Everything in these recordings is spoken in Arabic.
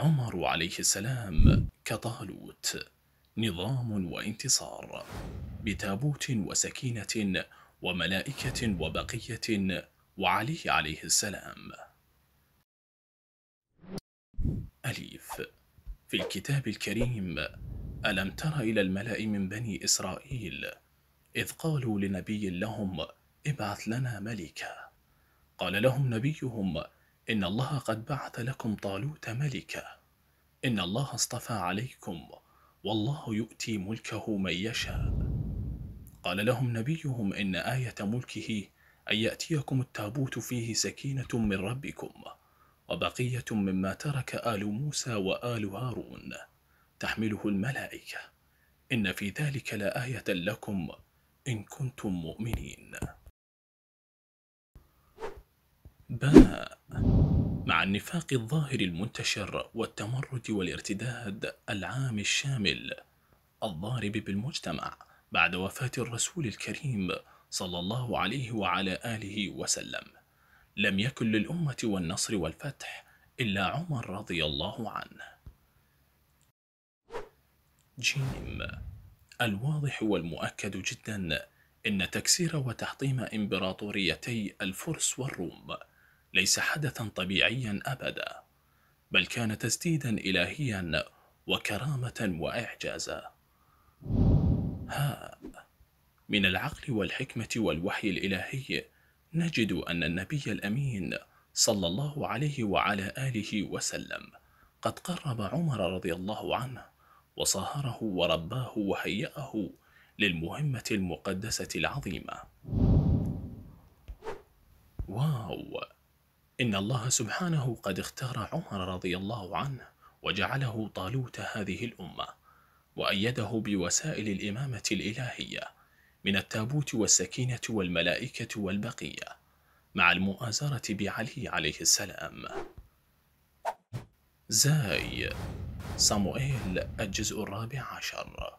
عمر عليه السلام كطالوت نظام وانتصار بتابوت وسكينة وملائكة وبقية وعلي عليه السلام أليف في الكتاب الكريم ألم تر إلى الملأ من بني إسرائيل إذ قالوا لنبي لهم ابعث لنا ملكا قال لهم نبيهم إن الله قد بعث لكم طالوت ملكا إن الله اصطفى عليكم والله يؤتي ملكه من يشاء قال لهم نبيهم إن آية ملكه أن يأتيكم التابوت فيه سكينة من ربكم وبقية مما ترك آل موسى وآل هارون تحمله الملائكة إن في ذلك لآية لكم إن كنتم مؤمنين بَنَا النفاق الظاهر المنتشر والتمرد والارتداد العام الشامل الضارب بالمجتمع بعد وفاة الرسول الكريم صلى الله عليه وعلى آله وسلم لم يكن للأمة والنصر والفتح إلا عمر رضي الله عنه جيم الواضح والمؤكد جدا أن تكسير وتحطيم إمبراطوريتي الفرس والروم ليس حدثا طبيعيا أبدا بل كان تسديدا إلهيا وكرامة وإعجازا ها من العقل والحكمة والوحي الإلهي نجد أن النبي الأمين صلى الله عليه وعلى آله وسلم قد قرب عمر رضي الله عنه وصاهره ورباه وهيأه للمهمة المقدسة العظيمة واو إن الله سبحانه قد اختار عمر رضي الله عنه وجعله طالوت هذه الأمة وأيده بوسائل الإمامة الإلهية من التابوت والسكينة والملائكة والبقية مع المؤازرة بعلي عليه السلام زاي صموئيل الجزء الرابع عشر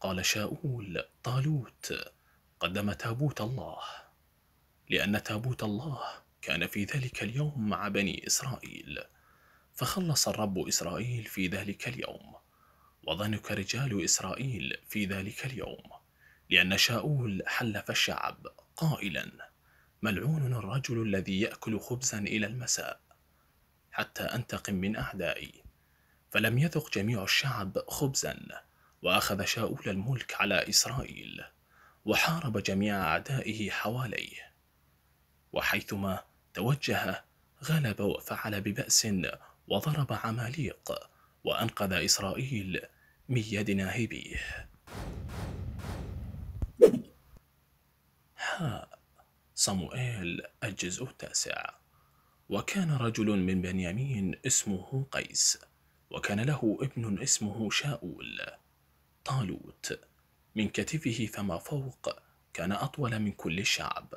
قال شاؤول طالوت قدم تابوت الله لأن تابوت الله كان في ذلك اليوم مع بني إسرائيل فخلص الرب إسرائيل في ذلك اليوم وظنك رجال إسرائيل في ذلك اليوم لأن شاؤول حلف الشعب قائلا ملعون الرجل الذي يأكل خبزا إلى المساء حتى أنتقم من أعدائي فلم يذق جميع الشعب خبزا وأخذ شاؤول الملك على إسرائيل وحارب جميع أعدائه حواليه وحيثما توجه غلب وفعل ببأس وضرب عماليق وأنقذ إسرائيل من يد ناهبيه حاء صموئيل الجزء التاسع وكان رجل من بنيامين اسمه قيس وكان له ابن اسمه شاؤول طالوت من كتفه فما فوق كان أطول من كل الشعب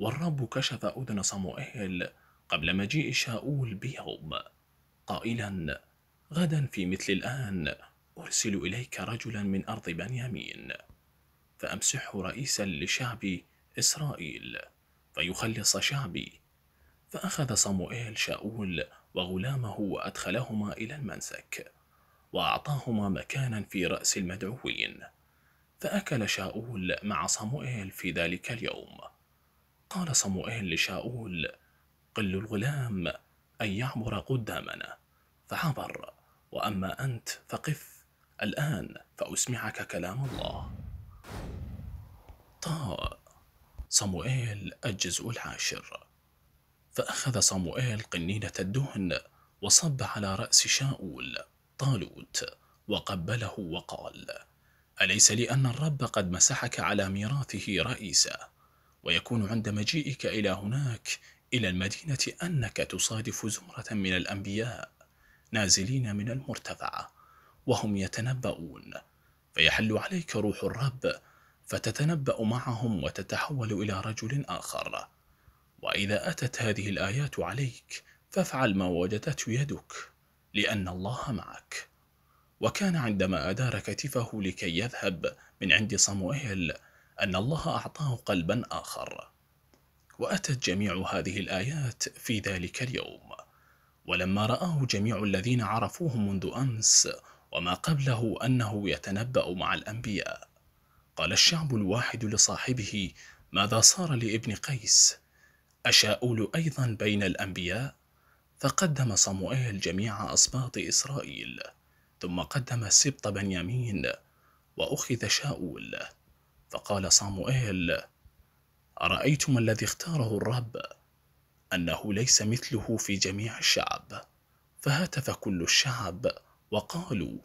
والرب كشف أذن صموئيل قبل مجيء شاؤول بيوم قائلا غدا في مثل الآن أرسل إليك رجلا من أرض بنيامين فأمسحه رئيسا لشعب إسرائيل فيخلص شعبي فأخذ صموئيل شاؤول وغلامه وأدخلهما إلى المنسك وأعطاهما مكانا في رأس المدعوين فأكل شاؤول مع صموئيل في ذلك اليوم قال صموئيل لشاؤول قل الغلام أن يعبر قدامنا فعبر وأما أنت فقف الآن فأسمعك كلام الله طاء صموئيل الجزء العاشر فأخذ صموئيل قنينة الدهن وصب على رأس شاؤول طالوت وقبله وقال أليس لأن الرب قد مسحك على ميراثه رئيسا ويكون عند مجيئك إلى هناك إلى المدينة أنك تصادف زمرة من الأنبياء نازلين من المرتفعة وهم يتنبؤون فيحل عليك روح الرب فتتنبأ معهم وتتحول إلى رجل آخر وإذا أتت هذه الآيات عليك فافعل ما وجدته يدك لأن الله معك وكان عندما أدار كتفه لكي يذهب من عند صموئيل أن الله أعطاه قلبا آخر وأتت جميع هذه الآيات في ذلك اليوم ولما رآه جميع الذين عرفوه منذ أمس وما قبله أنه يتنبأ مع الأنبياء قال الشعب الواحد لصاحبه ماذا صار لابن قيس أشاؤل أيضا بين الأنبياء فقدم صموئيل جميع أسباط إسرائيل ثم قدم سبط بنيامين وأخذ شاؤول فقال صاموئيل ارايتم الذي اختاره الرب انه ليس مثله في جميع الشعب فهتف كل الشعب وقالوا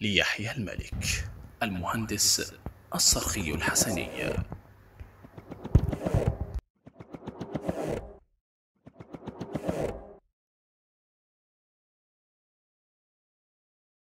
ليحيى الملك المهندس الصرخي الحسني